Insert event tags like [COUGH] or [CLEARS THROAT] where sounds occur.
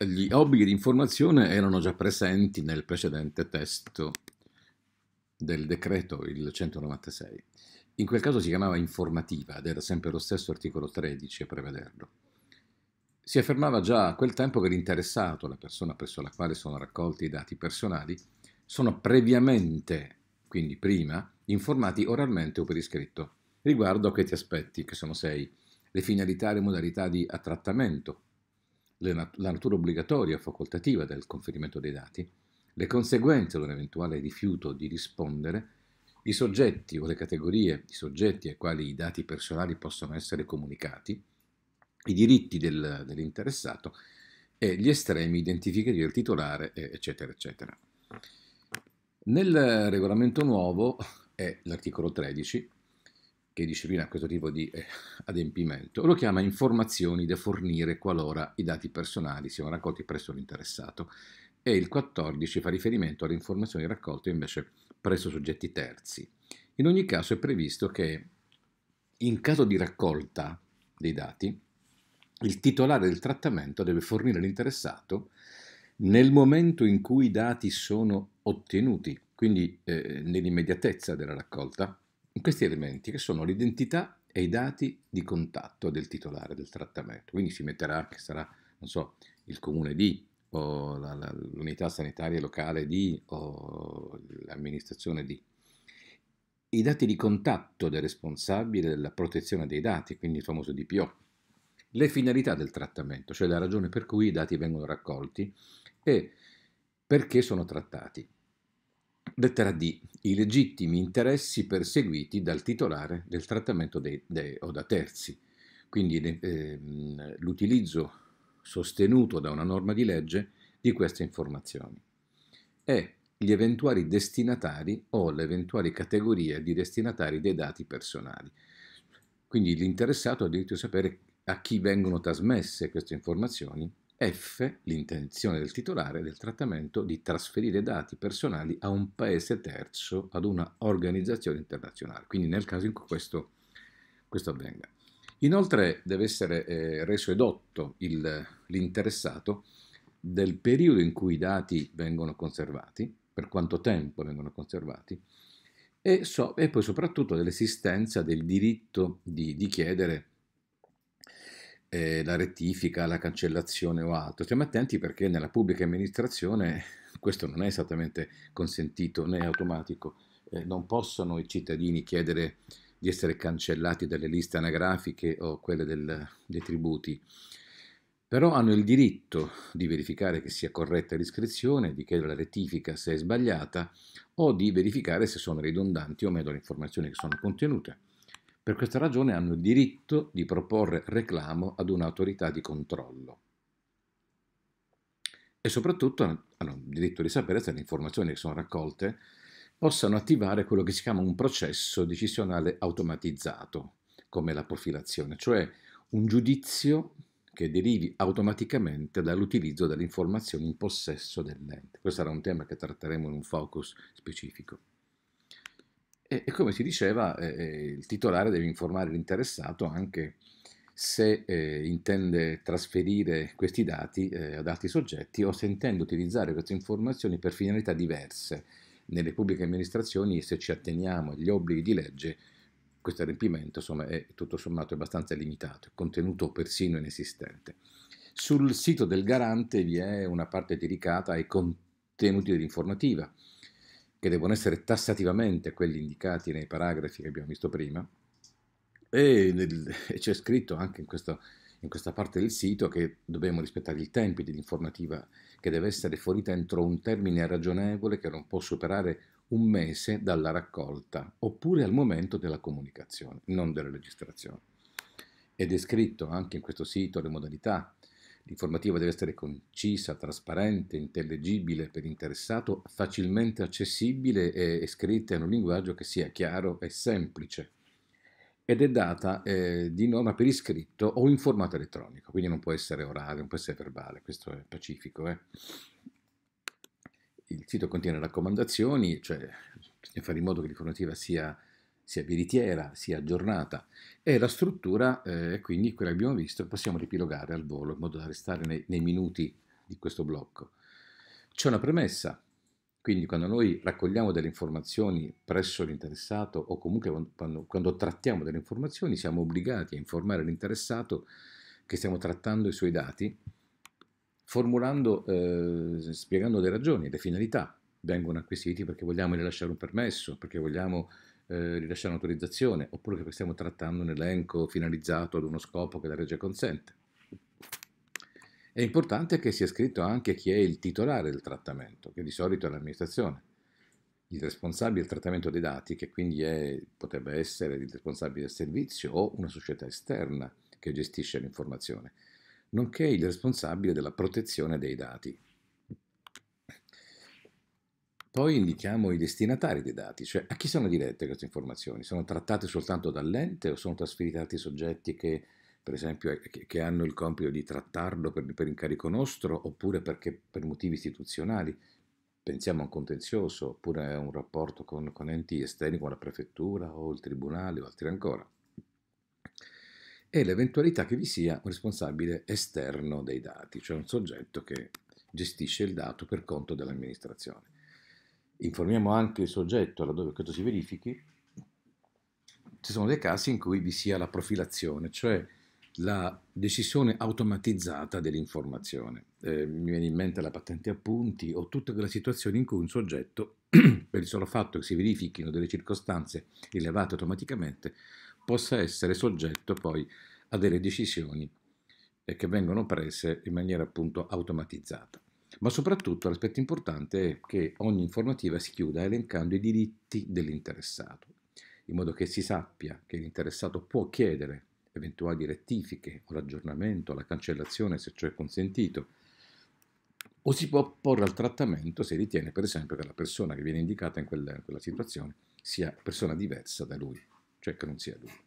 Gli obblighi di informazione erano già presenti nel precedente testo del decreto, il 196. In quel caso si chiamava informativa ed era sempre lo stesso articolo 13 a prevederlo. Si affermava già a quel tempo che l'interessato, la persona presso la quale sono raccolti i dati personali, sono previamente, quindi prima, informati oralmente o per iscritto riguardo a che ti aspetti, che sono sei, le finalità e le modalità di trattamento, la natura obbligatoria o facoltativa del conferimento dei dati, le conseguenze di un eventuale rifiuto di rispondere, i soggetti o le categorie di soggetti ai quali i dati personali possono essere comunicati, i diritti del, dell'interessato e gli estremi identificativi del titolare, eccetera, eccetera. Nel regolamento nuovo, è l'articolo 13, che disciplina questo tipo di eh, [LAUGHS] adempimento, lo chiama informazioni da fornire qualora i dati personali siano raccolti presso l'interessato e il 14 fa riferimento alle informazioni raccolte invece presso soggetti terzi. In ogni caso è previsto che in caso di raccolta dei dati, il titolare del trattamento deve fornire l'interessato nel momento in cui i dati sono ottenuti, quindi eh, nell'immediatezza della raccolta, in questi elementi che sono l'identità e i dati di contatto del titolare del trattamento. Quindi si metterà che sarà, non so, il comune di o l'unità sanitaria locale di o l'amministrazione di. I dati di contatto del responsabile della protezione dei dati, quindi il famoso DPO. Le finalità del trattamento, cioè la ragione per cui i dati vengono raccolti e perché sono trattati. Lettera D. I legittimi interessi perseguiti dal titolare del trattamento de, de, o da terzi. Quindi eh, l'utilizzo sostenuto da una norma di legge di queste informazioni. E gli eventuali destinatari o le eventuali categorie di destinatari dei dati personali. Quindi l'interessato ha diritto di sapere a chi vengono trasmesse queste informazioni F l'intenzione del titolare del trattamento di trasferire dati personali a un paese terzo, ad una organizzazione internazionale, quindi nel caso in cui questo, questo avvenga. Inoltre deve essere eh, reso edotto l'interessato del periodo in cui i dati vengono conservati, per quanto tempo vengono conservati, e, so, e poi soprattutto dell'esistenza del diritto di, di chiedere eh, la rettifica, la cancellazione o altro. Stiamo attenti perché nella pubblica amministrazione [LAUGHS] questo non è esattamente consentito né automatico. Eh, non possono i cittadini chiedere di essere cancellati dalle liste anagrafiche o quelle del, dei tributi, però hanno il diritto di verificare che sia corretta l'iscrizione, di chiedere la rettifica se è sbagliata o di verificare se sono ridondanti o meno le informazioni che sono contenute. Per questa ragione hanno il diritto di proporre reclamo ad un'autorità di controllo. E soprattutto hanno il diritto di sapere se le informazioni che sono raccolte possano attivare quello che si chiama un processo decisionale automatizzato, come la profilazione, cioè un giudizio che derivi automaticamente dall'utilizzo delle informazioni in possesso dell'ente. Questo sarà un tema che tratteremo in un focus specifico. E, e come si diceva, eh, eh, il titolare deve informare l'interessato anche se eh, intende trasferire questi dati eh, ad altri soggetti o se intende utilizzare queste informazioni per finalità diverse. Nelle pubbliche amministrazioni, se ci atteniamo agli obblighi di legge, questo adempimento insomma, è tutto sommato abbastanza limitato, è contenuto persino inesistente. Sul sito del garante vi è una parte dedicata ai contenuti dell'informativa, che devono essere tassativamente quelli indicati nei paragrafi che abbiamo visto prima, e, nel, [LAUGHS] c'è scritto anche in, questo, in, questa parte del sito che dobbiamo rispettare i tempi dell'informativa che deve essere fornita entro un termine ragionevole che non può superare un mese dalla raccolta oppure al momento della comunicazione, non della registrazione. Ed è scritto anche in questo sito le modalità L'informativa deve essere concisa, trasparente, intellegibile per interessato, facilmente accessibile e, scritta in un linguaggio che sia chiaro e semplice ed è data eh, di norma per iscritto o in formato elettronico, quindi non può essere orale, non può essere verbale, questo è pacifico. Eh. Il sito contiene raccomandazioni, cioè bisogna fare in modo che l'informativa sia sia veritiera, sia aggiornata. E la struttura, eh, quindi quella che abbiamo visto, possiamo ripilogare al volo in modo da restare nei, nei minuti di questo blocco. C'è una premessa, quindi quando noi raccogliamo delle informazioni presso l'interessato o comunque quando, quando trattiamo delle informazioni siamo obbligati a informare l'interessato che stiamo trattando i suoi dati formulando, eh, spiegando le ragioni, le finalità. Vengono acquisiti perché vogliamo rilasciare un permesso, perché vogliamo rilasciare eh, un'autorizzazione, oppure che stiamo trattando un elenco finalizzato ad uno scopo che la legge consente. È importante che sia scritto anche chi è il titolare del trattamento, che di solito è l'amministrazione. Il responsabile del trattamento dei dati, che quindi è, potrebbe essere il responsabile del servizio o una società esterna che gestisce l'informazione, nonché il responsabile della protezione dei dati, poi indichiamo i destinatari dei dati, cioè a chi sono dirette queste informazioni? Sono trattate soltanto dall'ente o sono trasferite ad altri soggetti che, per esempio, eh, che, hanno il compito di trattarlo per, per incarico nostro oppure perché, per motivi istituzionali? pensiamo a un contenzioso oppure a un rapporto con, con, enti esterni con la prefettura o il tribunale o altri ancora. E l'eventualità che vi sia un responsabile esterno dei dati, cioè un soggetto che gestisce il dato per conto dell'amministrazione informiamo anche il soggetto laddove questo si verifichi, ci sono dei casi in cui vi sia la profilazione, cioè la decisione automatizzata dell'informazione. Eh, mi viene in mente la patente a punti o tutte quelle situazioni in cui un soggetto, [CLEARS THROAT] per il solo fatto che si verifichino delle circostanze rilevate automaticamente, possa essere soggetto poi a delle decisioni eh, che vengono prese in maniera appunto automatizzata ma soprattutto l'aspetto importante è che ogni informativa si chiuda elencando i diritti dell'interessato, in modo che si sappia che l'interessato può chiedere eventuali rettifiche o l'aggiornamento, la cancellazione se ciò è consentito, o si può opporre al trattamento se ritiene per esempio che la persona che viene indicata in quella, in quella situazione sia persona diversa da lui, cioè che non sia lui.